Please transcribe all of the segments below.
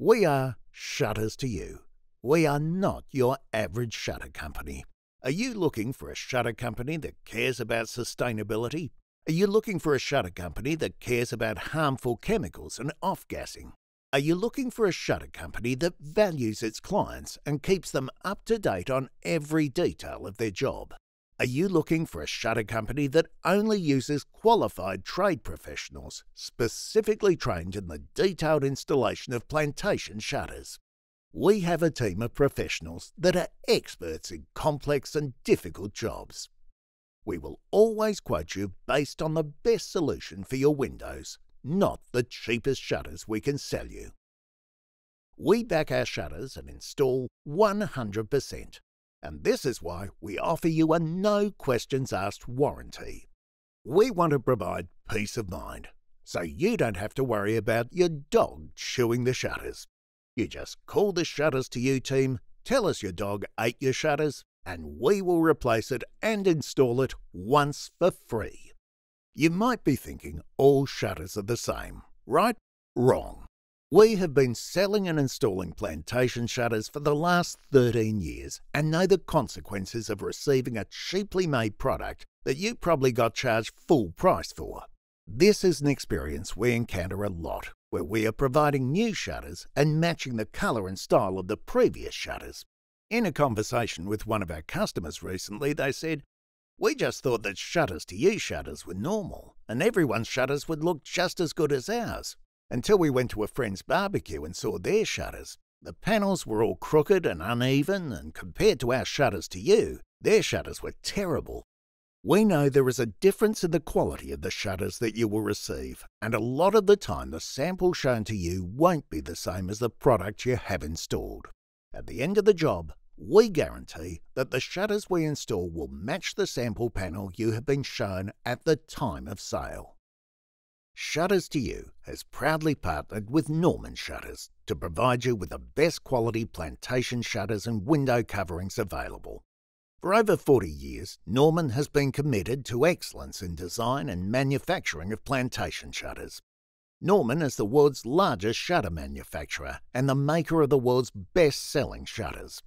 We are Shutters to You. We are not your average shutter company. Are you looking for a shutter company that cares about sustainability? Are you looking for a shutter company that cares about harmful chemicals and off gassing? Are you looking for a shutter company that values its clients and keeps them up to date on every detail of their job? Are you looking for a shutter company that only uses qualified trade professionals, specifically trained in the detailed installation of plantation shutters? We have a team of professionals that are experts in complex and difficult jobs. We will always quote you based on the best solution for your windows, not the cheapest shutters we can sell you. We back our shutters and install 100%, and this is why we offer you a no questions asked warranty. We want to provide peace of mind, so you don't have to worry about your dog chewing the shutters. You just call the shutters to you team, tell us your dog ate your shutters, and we will replace it and install it once for free. You might be thinking all shutters are the same, right? Wrong. We have been selling and installing plantation shutters for the last 13 years and know the consequences of receiving a cheaply made product that you probably got charged full price for. This is an experience we encounter a lot, where we are providing new shutters and matching the colour and style of the previous shutters. In a conversation with one of our customers recently, they said, We just thought that shutters to you shutters were normal, and everyone's shutters would look just as good as ours, until we went to a friend's barbecue and saw their shutters. The panels were all crooked and uneven, and compared to our shutters to you, their shutters were terrible. We know there is a difference in the quality of the shutters that you will receive, and a lot of the time the sample shown to you won't be the same as the product you have installed. At the end of the job, we guarantee that the shutters we install will match the sample panel you have been shown at the time of sale. Shutters to You has proudly partnered with Norman Shutters to provide you with the best quality plantation shutters and window coverings available. For over 40 years, Norman has been committed to excellence in design and manufacturing of plantation shutters. Norman is the world's largest shutter manufacturer and the maker of the world's best selling shutters.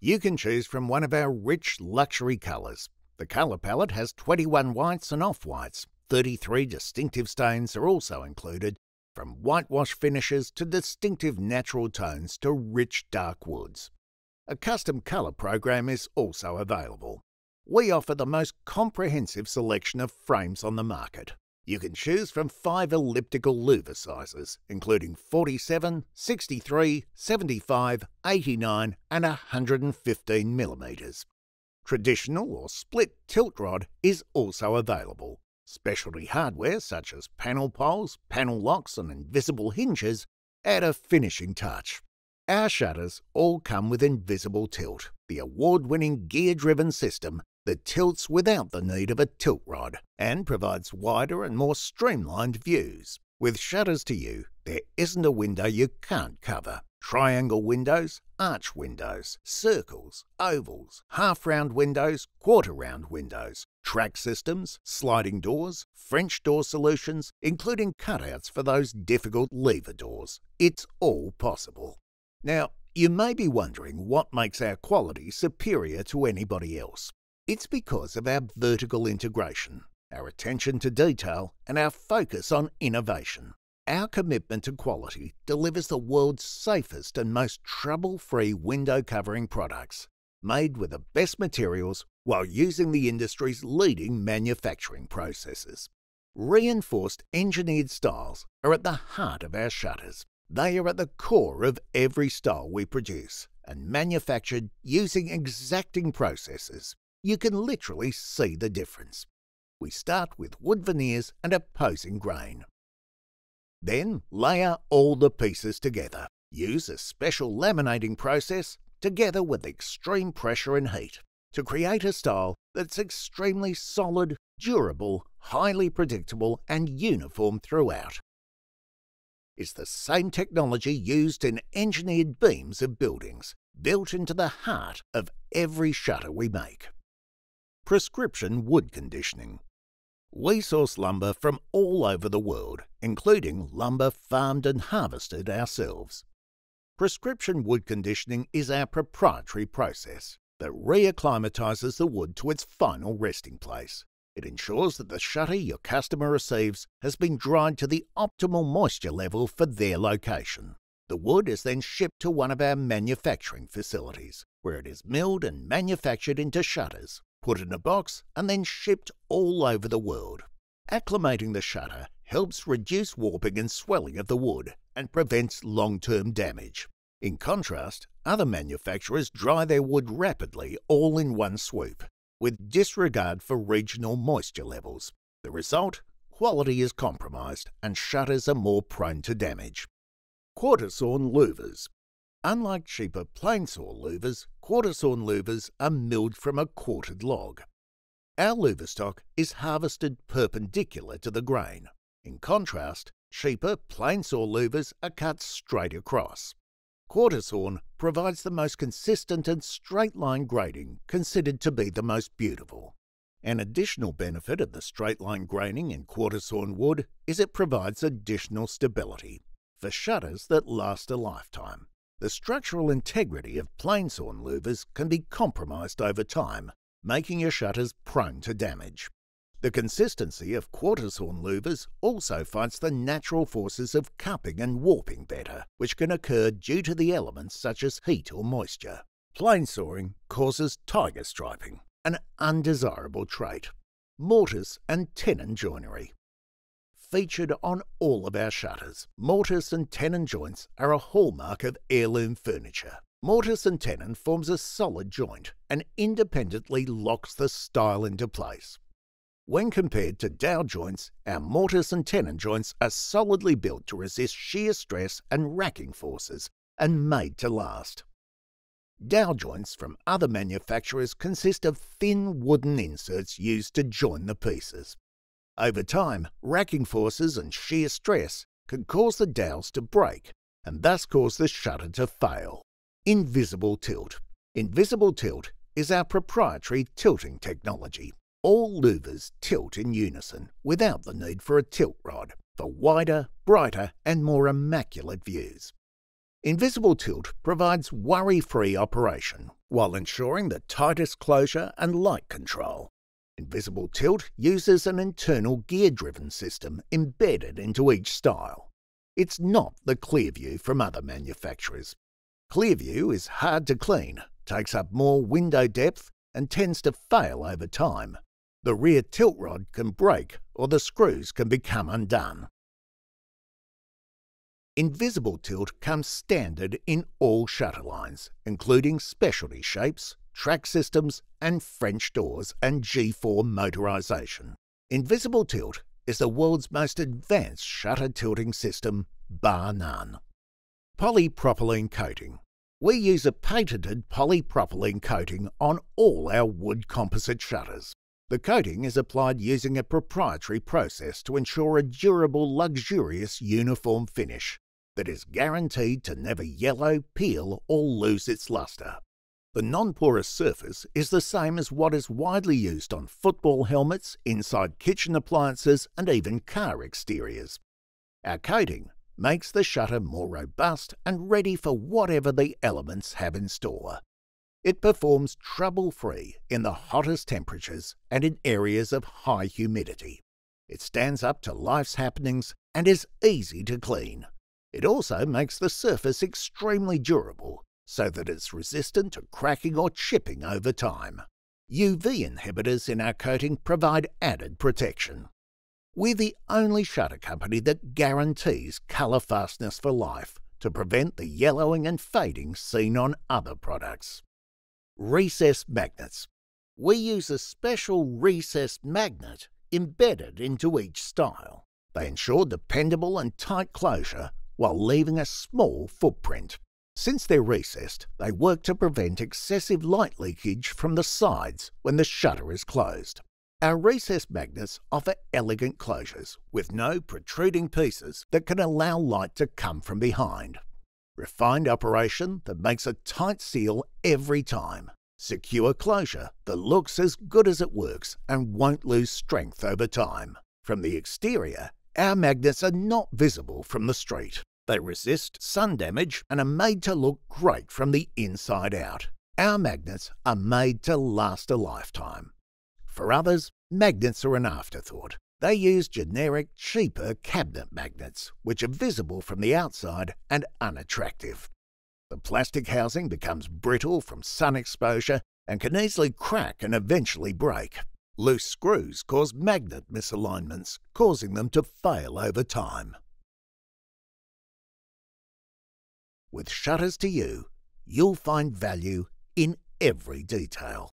You can choose from one of our rich luxury colours. The colour palette has 21 whites and off whites, 33 distinctive stains are also included, from whitewash finishes to distinctive natural tones to rich dark woods. A custom colour program is also available. We offer the most comprehensive selection of frames on the market. You can choose from five elliptical louver sizes, including 47, 63, 75, 89, and 115 millimeters. Traditional or split tilt rod is also available, Specialty hardware such as panel poles, panel locks, and invisible hinges add a finishing touch. Our shutters all come with Invisible Tilt, the award winning gear driven system that tilts without the need of a tilt rod and provides wider and more streamlined views. With shutters to you, there isn't a window you can't cover triangle windows, arch windows, circles, ovals, half round windows, quarter round windows, track systems, sliding doors, French door solutions, including cutouts for those difficult lever doors. It's all possible. Now, you may be wondering what makes our quality superior to anybody else. It's because of our vertical integration, our attention to detail, and our focus on innovation. Our commitment to quality delivers the world's safest and most trouble free window covering products, made with the best materials while using the industry's leading manufacturing processes. Reinforced engineered styles are at the heart of our shutters. They are at the core of every style we produce and manufactured using exacting processes. You can literally see the difference. We start with wood veneers and opposing grain. Then layer all the pieces together. Use a special laminating process together with extreme pressure and heat to create a style that's extremely solid, durable, highly predictable and uniform throughout. It's the same technology used in engineered beams of buildings, built into the heart of every shutter we make. Prescription wood conditioning we source lumber from all over the world, including lumber farmed and harvested ourselves. Prescription wood conditioning is our proprietary process that reacclimatizes the wood to its final resting place. It ensures that the shutter your customer receives has been dried to the optimal moisture level for their location. The wood is then shipped to one of our manufacturing facilities, where it is milled and manufactured into shutters, put in a box, and then shipped all over the world. Acclimating the shutter helps reduce warping and swelling of the wood and prevents long-term damage. In contrast, other manufacturers dry their wood rapidly all in one swoop, with disregard for regional moisture levels. The result? Quality is compromised and shutters are more prone to damage. Quarter sawn louvers Unlike cheaper plain saw louvers, quarter sawn louvers are milled from a quartered log. Our louver stock is harvested perpendicular to the grain. In contrast, cheaper plain saw louvers are cut straight across. Quarter sawn provides the most consistent and straight line grading, considered to be the most beautiful. An additional benefit of the straight line graining in quarter sawn wood is it provides additional stability for shutters that last a lifetime the structural integrity of plane-sawn louvers can be compromised over time, making your shutters prone to damage. The consistency of quarter-sawn louvers also fights the natural forces of cupping and warping better, which can occur due to the elements such as heat or moisture. Planesawing causes tiger striping, an undesirable trait. Mortise and tenon joinery, featured on all of our shutters. Mortise and tenon joints are a hallmark of heirloom furniture. Mortise and tenon forms a solid joint and independently locks the style into place. When compared to dowel joints, our mortise and tenon joints are solidly built to resist shear stress and racking forces and made to last. Dowel joints from other manufacturers consist of thin wooden inserts used to join the pieces. Over time, racking forces and shear stress can cause the dowels to break and thus cause the shutter to fail. Invisible tilt. Invisible tilt is our proprietary tilting technology. All louvers tilt in unison without the need for a tilt rod for wider, brighter, and more immaculate views. Invisible tilt provides worry free operation while ensuring the tightest closure and light control Invisible Tilt uses an internal gear-driven system embedded into each style. It's not the Clearview from other manufacturers. Clearview is hard to clean, takes up more window depth, and tends to fail over time. The rear tilt rod can break or the screws can become undone. Invisible Tilt comes standard in all shutter lines, including specialty shapes, track systems and French doors and G4 motorisation. Invisible Tilt is the world's most advanced shutter tilting system, bar none. Polypropylene coating. We use a patented polypropylene coating on all our wood composite shutters. The coating is applied using a proprietary process to ensure a durable, luxurious, uniform finish that is guaranteed to never yellow, peel, or lose its luster. The non-porous surface is the same as what is widely used on football helmets, inside kitchen appliances and even car exteriors. Our coating makes the shutter more robust and ready for whatever the elements have in store. It performs trouble-free in the hottest temperatures and in areas of high humidity. It stands up to life's happenings and is easy to clean. It also makes the surface extremely durable so that it's resistant to cracking or chipping over time. UV inhibitors in our coating provide added protection. We're the only shutter company that guarantees colour fastness for life to prevent the yellowing and fading seen on other products. Recessed magnets. We use a special recessed magnet embedded into each style. They ensure dependable and tight closure while leaving a small footprint. Since they're recessed, they work to prevent excessive light leakage from the sides when the shutter is closed. Our recessed magnets offer elegant closures with no protruding pieces that can allow light to come from behind. Refined operation that makes a tight seal every time. Secure closure that looks as good as it works and won't lose strength over time. From the exterior, our magnets are not visible from the street. They resist sun damage and are made to look great from the inside out. Our magnets are made to last a lifetime. For others, magnets are an afterthought. They use generic, cheaper cabinet magnets, which are visible from the outside and unattractive. The plastic housing becomes brittle from sun exposure and can easily crack and eventually break. Loose screws cause magnet misalignments, causing them to fail over time. With Shutters to You, you'll find value in every detail.